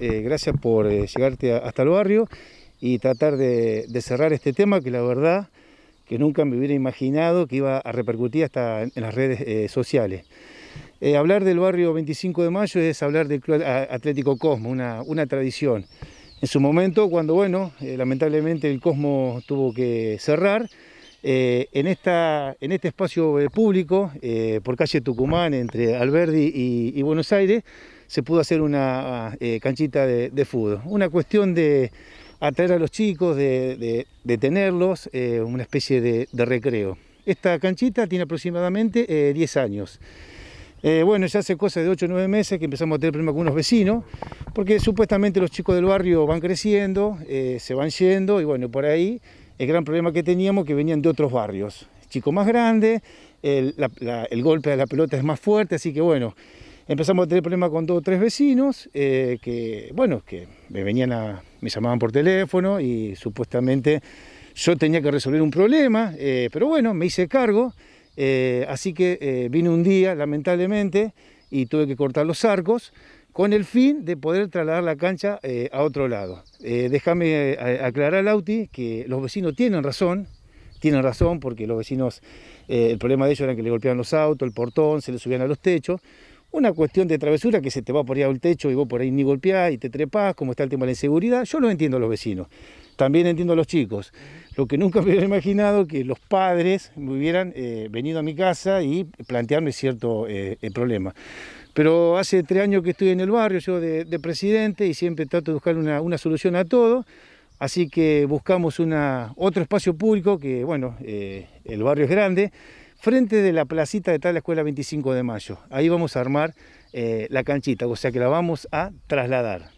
Eh, gracias por eh, llegarte hasta el barrio y tratar de, cerrar este tema que la verdad que nunca me hubiera imaginado que iba a repercutir hasta en, las redes eh, sociales. hablar del barrio 25 de mayo es hablar del Club Atlético Cosmo, una, una tradición. En su momento, cuando bueno, lamentablemente el Cosmo tuvo que cerrar, eh, en, esta, en este espacio eh, público, eh, por calle Tucumán, entre Alberdi y, Buenos Aires, se pudo hacer una canchita de, fútbol. Una cuestión de atraer a los chicos, de, tenerlos, una especie de, recreo. Esta canchita tiene aproximadamente 10 años. bueno, ya hace cosas de 8 o 9 meses que empezamos a tener problemas con unos vecinos, porque supuestamente los chicos del barrio van creciendo, se van yendo y bueno, por ahí el gran problema que teníamos que venían de otros barrios. Chico más grande, el, golpe de la pelota es más fuerte, así que bueno, empezamos a tener problemas con dos o tres vecinos eh, que, bueno, que me venían a, me llamaban por teléfono y supuestamente yo tenía que resolver un problema, eh, pero bueno, me hice cargo, eh, así que vine un día, lamentablemente, y tuve que cortar los arcos con el fin de poder trasladar la cancha eh, a otro lado. Eh, déjame eh, aclarar, Lauti, que los vecinos tienen razón, tienen razón porque los vecinos, el problema de ellos era que le golpeaban los autos, el portón, se le subían a los techos. Una cuestión de travesura que se te va por ahí al techo y vos por ahí ni golpeás y te trepás, como está el tema de la inseguridad. Yo lo entiendo a los vecinos, también entiendo a los chicos. Lo que nunca me hubiera imaginado que los padres me hubieran venido a mi casa y plantearme cierto problema. Pero hace tres años que estoy en el barrio, yo de, presidente, y siempre trato de buscar una, solución a todo. Así que buscamos una, otro espacio público, que bueno, eh, el barrio es grande, frente de la placita de tal escuela 25 de mayo. Ahí vamos a armar eh, la canchita, o sea que la vamos a trasladar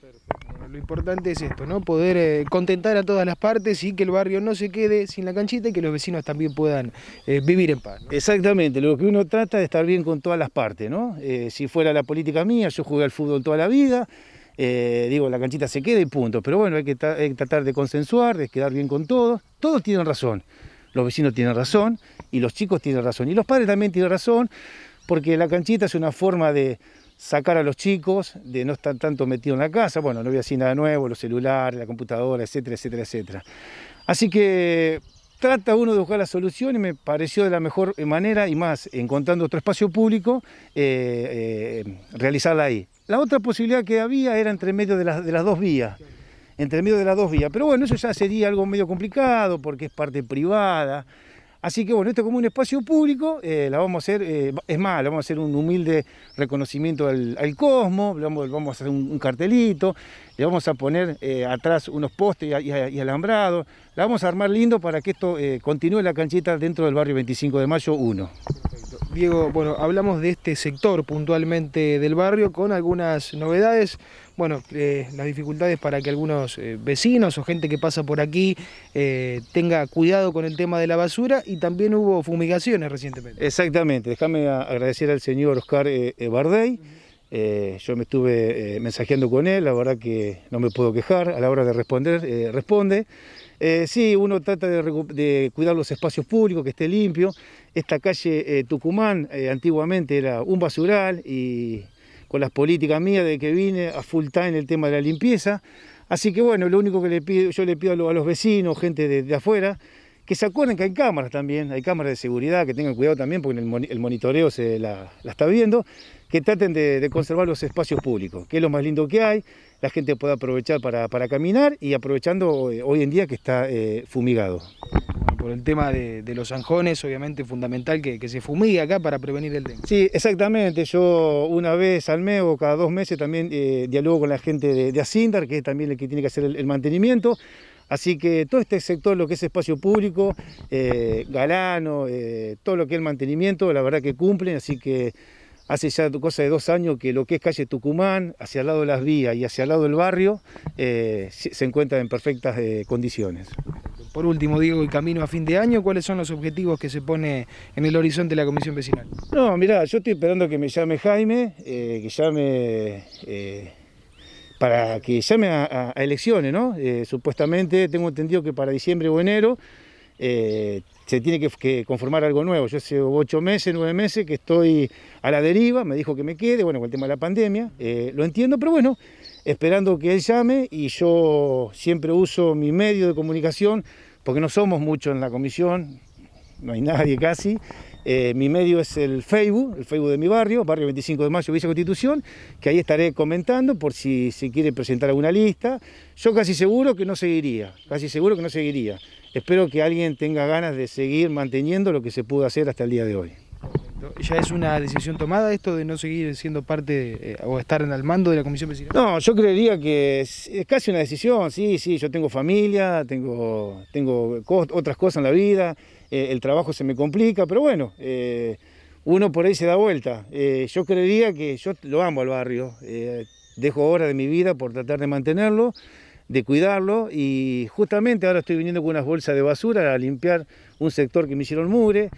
lo importante es esto, ¿no? Poder eh, contentar a todas las partes y que el barrio no se quede sin la canchita y que los vecinos también puedan eh, vivir en paz. Exactamente, lo que uno trata es estar bien con todas las partes, ¿no? Eh, si fuera la política mía, yo jugué al fútbol toda la vida. digo, la canchita se queda y punto. Pero bueno, hay que, tratar de consensuar, de quedar bien con todos. Todos tienen razón. Los vecinos tienen razón y los chicos tienen razón. Y los padres también tienen razón porque la canchita es una forma de, sacar a los chicos de no estar tanto metidos en la casa, bueno, no había a nada nuevo, los celulares, la computadora, etcétera, etcétera, etcétera. Así que trata uno de buscar la solución y me pareció de la mejor manera y más encontrando otro espacio público, eh, eh, realizarla ahí. La otra posibilidad que había era entre medio de, las, de las dos vías, entre medio de las dos vías, pero bueno, eso ya sería algo medio complicado porque es parte privada. Así que bueno, esto como un espacio público, eh, la vamos a hacer, eh, es más, la vamos a hacer un humilde reconocimiento al, al cosmos, le vamos, a hacer un, cartelito, le vamos a poner eh, atrás unos postes y, alambrados, la vamos a armar lindo para que esto continúe la canchita dentro del barrio 25 de mayo 1. Diego, bueno, hablamos de este sector puntualmente del barrio con algunas novedades, bueno, eh, las dificultades para que algunos eh, vecinos o gente que pasa por aquí eh, tenga cuidado con el tema de la basura y también hubo fumigaciones recientemente. Exactamente, déjame agradecer al señor Oscar Bardey. yo me estuve mensajeando con él, la verdad que no me puedo quejar, a la hora de responder, responde. sí, uno trata de, de, cuidar los espacios públicos, que esté limpio, esta calle eh, Tucumán eh, antiguamente era un basural y con las políticas mías de que vine a full time el tema de la limpieza. Así que bueno, lo único que yo le pido a los, vecinos, gente de, afuera, que se acuerden que hay cámaras también, hay cámaras de seguridad, que tengan cuidado también porque el, monitoreo se la, está viendo, que traten de, conservar los espacios públicos, que es lo más lindo que hay, la gente pueda aprovechar para, caminar y aprovechando eh, hoy en día que está fumigado por el tema de, los anjones, obviamente fundamental que, se fumigue acá para prevenir el dengue. Sí, exactamente. Yo una vez al mes o cada dos meses también eh, dialogo con la gente de, de Asindar, que es también el que tiene que hacer el, mantenimiento. Así que todo este sector, lo que es espacio público, eh, galano, eh, todo lo que es el mantenimiento, la verdad que cumplen, así que hace ya cosa de dos años que lo que es calle Tucumán, hacia el lado de las vías y hacia el lado del barrio, se encuentra en perfectas condiciones. Por último, Diego, y camino a fin de año, ¿cuáles son los objetivos que se pone en el horizonte de la Comisión Vecinal? No, mira, yo estoy esperando que me llame Jaime, eh, que llame... Eh, para que llame a, elecciones, ¿no? Eh, supuestamente tengo entendido que para diciembre o enero se tiene que, conformar algo nuevo. Yo hace ocho meses, nueve meses que estoy a la deriva, me dijo que me quede, bueno, con el tema de la pandemia, lo entiendo, pero bueno, esperando que él llame y yo siempre uso mi medio de comunicación porque no somos muchos en la comisión, no hay nadie casi. Eh, mi medio es el Facebook, el Facebook de mi barrio, Barrio 25 de Mayo, Vice Constitución, que ahí estaré comentando por si se quiere presentar alguna lista. Yo casi seguro que no seguiría, casi seguro que no seguiría. Espero que alguien tenga ganas de seguir manteniendo lo que se pudo hacer hasta el día de hoy. ¿Ya es una decisión tomada esto de no seguir siendo parte eh, o estar en el mando de la Comisión Vecinal? No, yo creería que es, casi una decisión, sí, sí, yo tengo familia, tengo, tengo otras cosas en la vida, eh, el trabajo se me complica, pero bueno, eh, uno por ahí se da vuelta. yo creería que yo lo amo al barrio, dejo horas de mi vida por tratar de mantenerlo, de cuidarlo y justamente ahora estoy viniendo con unas bolsas de basura a limpiar un sector que me hicieron mugre.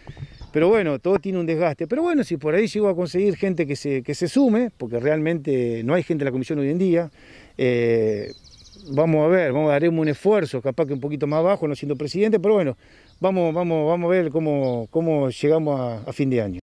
Pero bueno, todo tiene un desgaste. Pero bueno, si por ahí llego a conseguir gente que se, que se sume, porque realmente no hay gente en la comisión hoy en día, eh, vamos a ver, vamos a daremos un esfuerzo, capaz que un poquito más abajo no siendo presidente, pero bueno, vamos, vamos, vamos a ver cómo, cómo llegamos a fin de año.